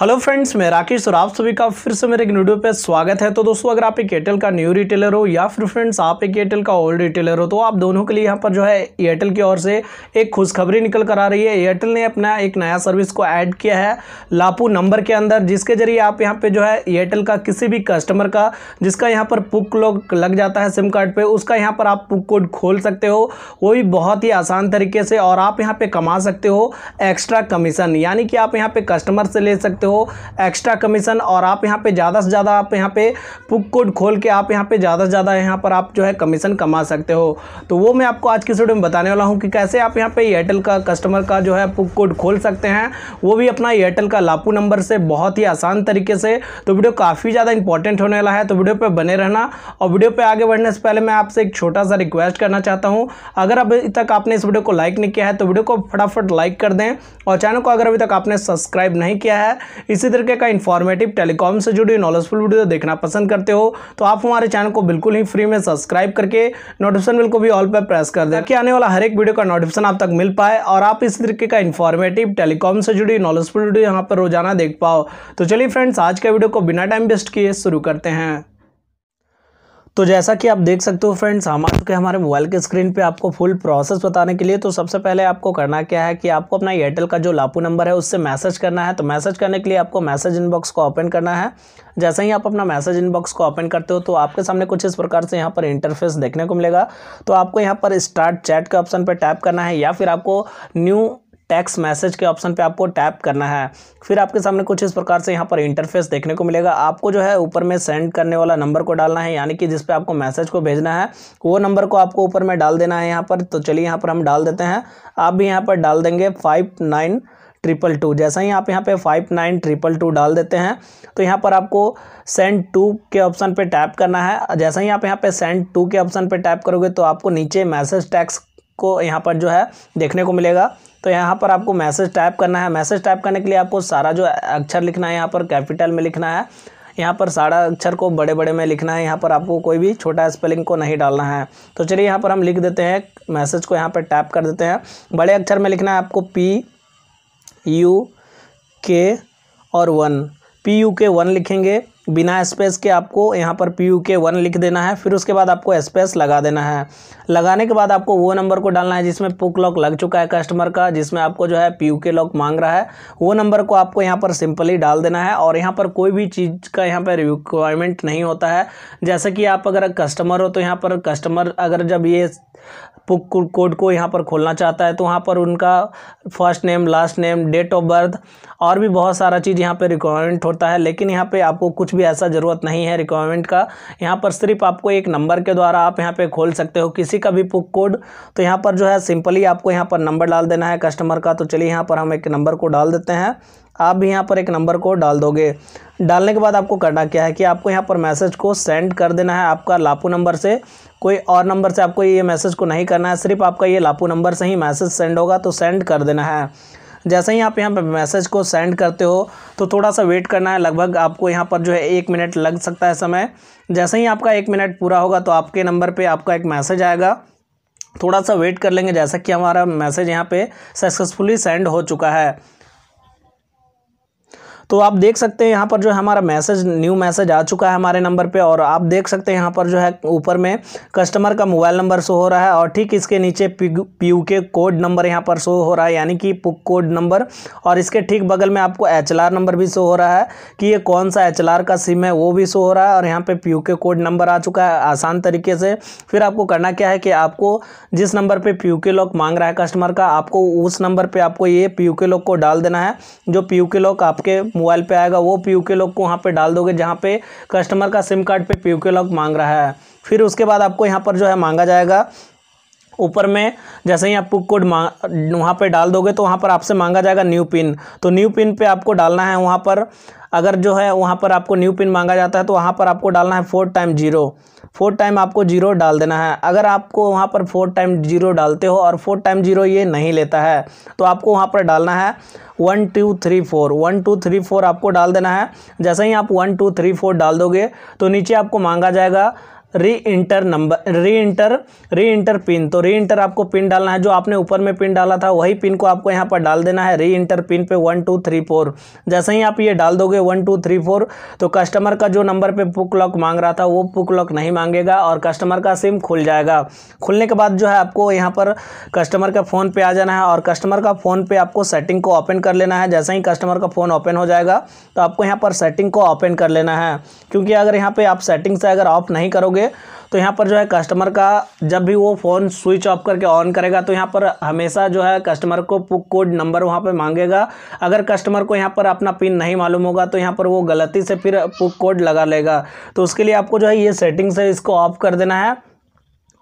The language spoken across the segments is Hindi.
हेलो फ्रेंड्स मैं राकेश और आप सभी का फिर से मेरे एक वीडियो पे स्वागत है तो दोस्तों अगर आप एक एयरटेल का न्यू रिटेलर हो या फिर फ्रेंड्स आप एक एयरटेल का ओल्ड रिटेलर हो तो आप दोनों के लिए यहाँ पर जो है एयरटेल की ओर से एक खुशखबरी निकल कर आ रही है एयरटेल ने अपना एक नया सर्विस को ऐड किया है लापू नंबर के अंदर जिसके जरिए आप यहाँ पर जो है एयरटेल का किसी भी कस्टमर का जिसका यहाँ पर पुक लोग लग जाता है सिम कार्ड पर उसका यहाँ पर आप पुक कोड खोल सकते हो वो भी बहुत ही आसान तरीके से और आप यहाँ पर कमा सकते हो एक्स्ट्रा कमीशन यानी कि आप यहाँ पर कस्टमर से ले सकते हो एक्स्ट्रा कमीशन और आप यहाँ पे ज़्यादा से ज़्यादा आप यहाँ पे पुक कोड खोल के आप यहाँ पे ज़्यादा से ज़्यादा यहाँ पर आप जो है कमीशन कमा सकते हो तो वो मैं आपको आज की वीडियो में बताने वाला हूँ कि कैसे आप यहाँ पर एयरटेल का कस्टमर का जो है पुक कोड खोल सकते हैं वो भी अपना एयरटेल का लापू नंबर से बहुत ही आसान तरीके से तो वीडियो काफ़ी ज़्यादा इंपॉर्टेंट होने वाला है तो वीडियो पर बने रहना और वीडियो पर आगे बढ़ने से पहले मैं आपसे एक छोटा सा रिक्वेस्ट करना चाहता हूँ अगर अभी तक आपने इस वीडियो को लाइक नहीं किया है तो वीडियो को फटाफट लाइक कर दें और चैनल को अगर अभी तक आपने सब्सक्राइब नहीं किया है है इसी तरीके का इन्फॉर्मेटिव टेलीकॉम से जुड़ी नॉलेजफुल वीडियो देखना पसंद करते हो तो आप हमारे चैनल को बिल्कुल ही फ्री में सब्सक्राइब करके नोटिफिकेशन बिल को भी ऑल पर प्रेस कर दे कि आने वाला हर एक वीडियो का नोटिफिकेशन आप तक मिल पाए और आप इसी तरीके का इन्फॉर्मेटिव टेलीकॉम से जुड़ी नॉलेजफुल वीडियो यहाँ पर रोजाना देख पाओ तो चलिए फ्रेंड्स आज का वीडियो को बिना टाइम वेस्ट किए शुरू करते हैं तो जैसा कि आप देख सकते हो फ्रेंड्स हम आ चुके हमारे मोबाइल के स्क्रीन पे आपको फुल प्रोसेस बताने के लिए तो सबसे पहले आपको करना क्या है कि आपको अपना एयरटेल का जो लापू नंबर है उससे मैसेज करना है तो मैसेज करने के लिए आपको मैसेज इनबॉक्स को ओपन करना है जैसे ही आप अपना मैसेज इनबॉक्स को ओपन करते हो तो आपके सामने कुछ इस प्रकार से यहाँ पर इंटरफेस देखने को मिलेगा तो आपको यहाँ पर स्टार्ट चैट के ऑप्शन पर टैप करना है या फिर आपको न्यू टैक्स मैसेज के ऑप्शन पे आपको टैप करना है फिर आपके सामने कुछ इस प्रकार से यहाँ पर इंटरफेस देखने को मिलेगा आपको जो है ऊपर में सेंड करने वाला नंबर को डालना है यानी कि जिस पे आपको मैसेज को भेजना है वो नंबर को आपको ऊपर में डाल देना है यहाँ पर तो चलिए यहाँ पर हम डाल देते हैं आप भी यहाँ पर डाल देंगे फाइव नाइन ट्रिपल टू जैसा ही आप यहाँ पे फाइव नाइन ट्रिपल टू डाल देते हैं तो यहाँ पर आपको सेंड टू के ऑप्शन पे टैप करना है जैसा ही आप यहाँ पे सेंड टू के ऑप्शन पे टैप करोगे तो आपको नीचे मैसेज टैक्स को यहाँ पर जो है देखने को मिलेगा तो यहाँ पर आपको मैसेज टाइप करना है मैसेज टाइप करने के लिए आपको सारा जो अक्षर लिखना है यहाँ पर कैपिटल में लिखना है यहाँ पर सारा अक्षर को बड़े बड़े में लिखना है यहाँ पर आपको कोई भी छोटा स्पेलिंग को नहीं डालना है तो चलिए यहाँ पर हम लिख देते हैं मैसेज को यहाँ पर टाइप कर देते हैं बड़े अक्षर में लिखना है आपको पी यू के और one P U K one लिखेंगे बिना स्पेस के आपको यहाँ पर पी यू के वन लिख देना है फिर उसके बाद आपको स्पेस लगा देना है लगाने के बाद आपको वो नंबर को डालना है जिसमें पुक लॉक लग चुका है कस्टमर का जिसमें आपको जो है पी यू के लॉक मांग रहा है वो नंबर को आपको यहाँ पर सिंपली डाल देना है और यहाँ पर कोई भी चीज़ का यहाँ पर रिक्वायरमेंट नहीं होता है जैसे कि आप अगर कस्टमर हो तो यहाँ पर कस्टमर अगर जब ये पुक कोड को यहाँ पर खोलना चाहता है तो वहाँ पर उनका first name last name date of birth और भी बहुत सारा चीज़ यहाँ पर रिक्वायरमेंट होता है लेकिन यहाँ पे आपको कुछ भी ऐसा ज़रूरत नहीं है रिक्वायरमेंट का यहाँ पर सिर्फ आपको एक नंबर के द्वारा आप यहाँ पर खोल सकते हो किसी का भी पुक कोड तो यहाँ पर जो है सिंपली आपको यहाँ पर नंबर डाल देना है कस्टमर का तो चलिए यहाँ पर हम एक नंबर को डाल देते हैं आप भी यहाँ पर एक नंबर को डाल दोगे डालने के बाद आपको करना क्या है कि आपको यहाँ पर मैसेज को सेंड कर देना है आपका लापू नंबर से कोई और नंबर से आपको ये मैसेज को नहीं करना है सिर्फ आपका ये लापू नंबर से ही मैसेज सेंड होगा तो सेंड कर देना है जैसे ही आप यहाँ पर मैसेज को सेंड करते हो तो थोड़ा सा वेट करना है लगभग आपको यहाँ पर जो है एक मिनट लग सकता है समय जैसे ही आपका एक मिनट पूरा होगा तो आपके नंबर पर आपका एक मैसेज आएगा थोड़ा सा वेट कर लेंगे जैसा कि हमारा मैसेज यहाँ पे सक्सेसफुली सेंड हो चुका है तो आप देख सकते हैं यहाँ पर जो है हमारा मैसेज न्यू मैसेज आ चुका है हमारे नंबर पे और आप देख सकते हैं यहाँ पर जो है ऊपर में कस्टमर का मोबाइल नंबर शो हो रहा है और ठीक इसके नीचे P U K code number यहाँ पर शो हो रहा है यानी कि पुक कोड नंबर और इसके ठीक बगल में आपको एच नंबर भी शो हो रहा है कि ये कौन सा एच का सिम है वो भी शो हो रहा है और यहाँ पर पी के कोड नंबर आ चुका है आसान तरीके से फिर आपको करना क्या है कि आपको जिस नंबर पर पी के लॉक मांग रहा है कस्टमर का आपको उस नंबर पर आपको ये पी के लॉक को डाल देना है जो पी के लॉक आपके मोबाइल पे आएगा वो पी के लॉक को वहाँ पे डाल दोगे जहाँ पे कस्टमर का सिम कार्ड पे पी के लॉक मांग रहा है फिर उसके बाद आपको यहाँ पर जो है मांगा जाएगा ऊपर में जैसे ही आप पुक कोड मांग वहाँ पर डाल दोगे तो वहाँ पर आपसे मांगा जाएगा न्यू पिन तो न्यू पिन पे आपको डालना है वहाँ पर अगर जो है वहाँ पर आपको न्यू पिन मांगा जाता है तो वहाँ पर आपको डालना है four time zero four time आपको जीरो डाल देना है अगर आपको वहाँ पर फोर टाइम जीरो डालते हो और फोर टाइम जीरो ये नहीं लेता है तो आपको वहाँ पर डालना है one two three four one two three four आपको डाल देना है जैसे ही आप वन टू थ्री फोर डाल दोगे तो नीचे आपको मांगा जाएगा re enter number re enter re enter pin तो री इंटर आपको पिन डालना है जो आपने ऊपर में पिन डाला था वही पिन को आपको यहाँ पर डाल देना है री इंटर पिन पे वन टू थ्री फोर जैसे ही आप ये डाल दोगे वन टू थ्री फोर तो कस्टमर का जो नंबर पे पुक लॉक मांग रहा था वो पुक लॉक नहीं मांगेगा और कस्टमर का सिम खुल जाएगा खुलने के बाद जो है आपको यहाँ पर कस्टमर का फ़ोन पे आ जाना है और कस्टमर का फ़ोन पे आपको सेटिंग को ओपन कर लेना है जैसे ही कस्टमर का फ़ोन ओपन हो जाएगा तो आपको यहाँ पर सेटिंग को ओपन कर लेना है क्योंकि अगर यहाँ पर आप सेटिंग से अगर ऑफ नहीं करोगे करोगे तो यहाँ पर जो है कस्टमर का जब भी वो फ़ोन स्विच ऑफ करके ऑन करेगा तो यहाँ पर हमेशा जो है कस्टमर को पुक कोड नंबर वहाँ पर मांगेगा अगर कस्टमर को यहाँ पर अपना पिन नहीं मालूम होगा तो यहाँ पर वो गलती से फिर पुक कोड लगा लेगा तो उसके लिए आपको जो है ये सेटिंग्स से इसको ऑफ कर देना है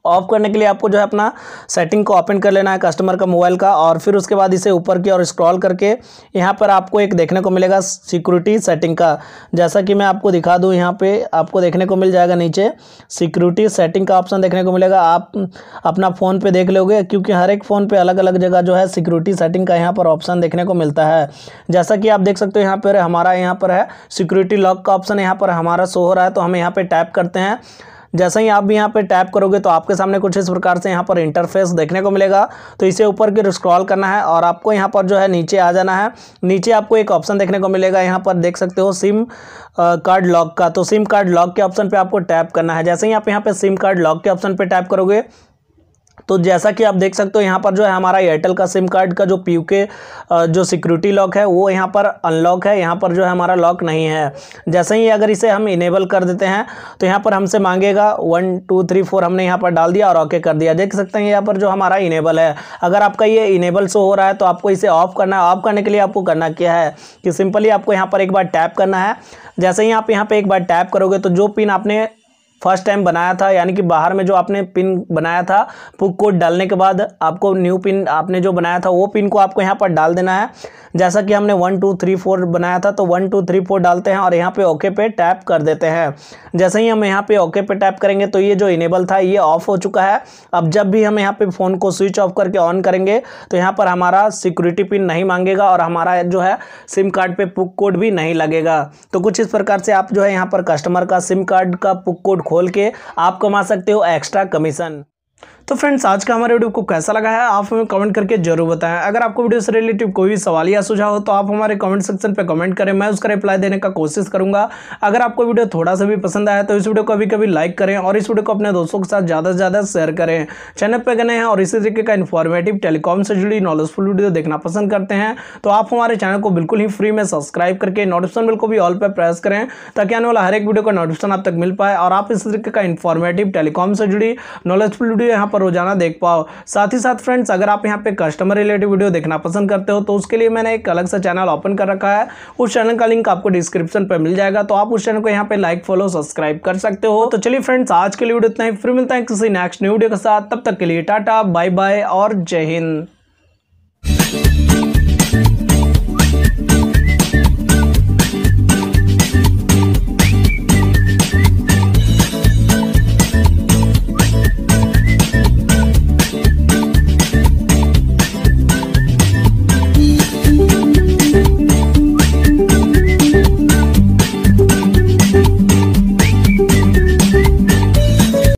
ऑफ करने के लिए आपको जो है अपना सेटिंग को ओपन कर लेना है कस्टमर का मोबाइल का और फिर उसके बाद इसे ऊपर की और स्क्रॉल करके यहाँ पर आपको एक देखने को मिलेगा सिक्योरिटी सेटिंग का जैसा कि मैं आपको दिखा दूँ यहाँ पे आपको देखने को मिल जाएगा नीचे सिक्योरिटी सेटिंग का ऑप्शन देखने को मिलेगा आप अपना फ़ोन पर देख लोगे क्योंकि हर एक फ़ोन पर अलग अलग जगह जो है सिक्योरिटी सेटिंग का यहाँ पर ऑप्शन देखने को मिलता है जैसा कि आप देख सकते हो यहाँ पर हमारा यहाँ पर है सिक्योरिटी लॉक का ऑप्शन यहाँ पर हमारा शो हो रहा है तो हम यहाँ पर टैप करते हैं जैसे ही आप भी यहाँ पे टैप करोगे तो आपके सामने कुछ इस प्रकार से यहाँ पर इंटरफेस देखने को मिलेगा तो इसे ऊपर की स्क्रॉल करना है और आपको यहाँ पर जो है नीचे आ जाना है नीचे आपको एक ऑप्शन देखने को मिलेगा यहाँ पर देख सकते हो सिम कार्ड लॉक का तो सिम कार्ड लॉक के ऑप्शन पर आपको टैप करना है जैसे ही आप यहाँ पर सिम कार्ड लॉक के ऑप्शन पर टैप करोगे तो जैसा कि आप देख सकते हो यहाँ पर जो है हमारा एयरटेल का सिम कार्ड का जो पी के जो सिक्योरिटी लॉक है वो यहाँ पर अनलॉक है यहाँ पर जो है हमारा लॉक नहीं है जैसे ही अगर इसे हम इनेबल कर देते हैं तो यहाँ पर हमसे मांगेगा वन टू थ्री फोर हमने यहाँ पर डाल दिया और ओके कर दिया देख सकते हैं यहाँ पर जो हमारा इनेबल है अगर आपका ये इनेबल शो हो रहा है तो आपको इसे ऑफ करना है ऑफ करने के लिए आपको करना क्या है कि सिंपली आपको यहाँ पर एक बार टैप करना है जैसे ही आप यहाँ पर एक बार टैप करोगे तो जो पिन आपने फर्स्ट टाइम बनाया था यानी कि बाहर में जो आपने पिन बनाया था पुक कोड डालने के बाद आपको न्यू पिन आपने जो बनाया था वो पिन को आपको यहाँ पर डाल देना है जैसा कि हमने वन टू थ्री फोर बनाया था तो वन टू थ्री फोर डालते हैं और यहाँ पे ओके पे टैप कर देते हैं जैसे ही हम यहाँ पे ओके पे टैप करेंगे तो ये जो इनेबल था ये ऑफ हो चुका है अब जब भी हम यहाँ पे फ़ोन को स्विच ऑफ करके ऑन करेंगे तो यहाँ पर हमारा सिक्योरिटी पिन नहीं मांगेगा और हमारा जो है सिम कार्ड पर पुक कोड भी नहीं लगेगा तो कुछ इस प्रकार से आप जो है यहाँ पर कस्टमर का सिम कार्ड का पुक कोड खोल के आप कमा सकते हो एक्स्ट्रा कमीशन तो फ्रेंड्स आज का हमारा वीडियो को कैसा लगा है आप हमें कमेंट करके जरूर बताएं अगर आपको वीडियो से रिलेटिव कोई भी सवाल या सुझाव हो तो आप हमारे कमेंट सेक्शन पर कमेंट करें मैं उसका रिप्लाई देने का कोशिश करूँगा अगर आपको वीडियो थोड़ा सा भी पसंद आया तो इस वीडियो को अभी कभी लाइक करें और इस वीडियो को अपने दोस्तों के साथ ज़्यादा से ज़्यादा शेयर करें चैनल पर गए हैं और इसी तरीके का इन्फॉर्मेटिव टेलीकॉम से जुड़ी नॉलेजफुल वीडियो देखना पसंद करते हैं तो आप हमारे चैनल को बिल्कुल ही फ्री में सब्सक्राइब करके नोटिफिकेशन बिल को भी ऑल पर प्रेस करें ताकि आने वाला हर एक वीडियो का नोटिफिकेशन आप तक मिल पाए और आप इसी तरीके का इन्फॉर्मेटिव टेलीकॉम से जुड़ी नॉलेजफुल वीडियो यहाँ पर रोजाना देख पाओ साथ ही साथ फ्रेंड्स अगर आप यहाँ पे कस्टमर रिलेटेड वीडियो देखना पसंद करते हो तो उसके लिए मैंने एक अलग सा चैनल ओपन कर रखा है उस चैनल का लिंक आपको डिस्क्रिप्शन पर मिल जाएगा तो आप उस चैनल को यहाँ पे लाइक फॉलो सब्सक्राइब कर सकते हो तो चलिए फ्रेंड्स आज के लिए वीडियो इतना ही फिर मिलता है किसी नेक्स्ट न्यू वीडियो के साथ तब तक के लिए टाटा बाय बाय और जय हिंद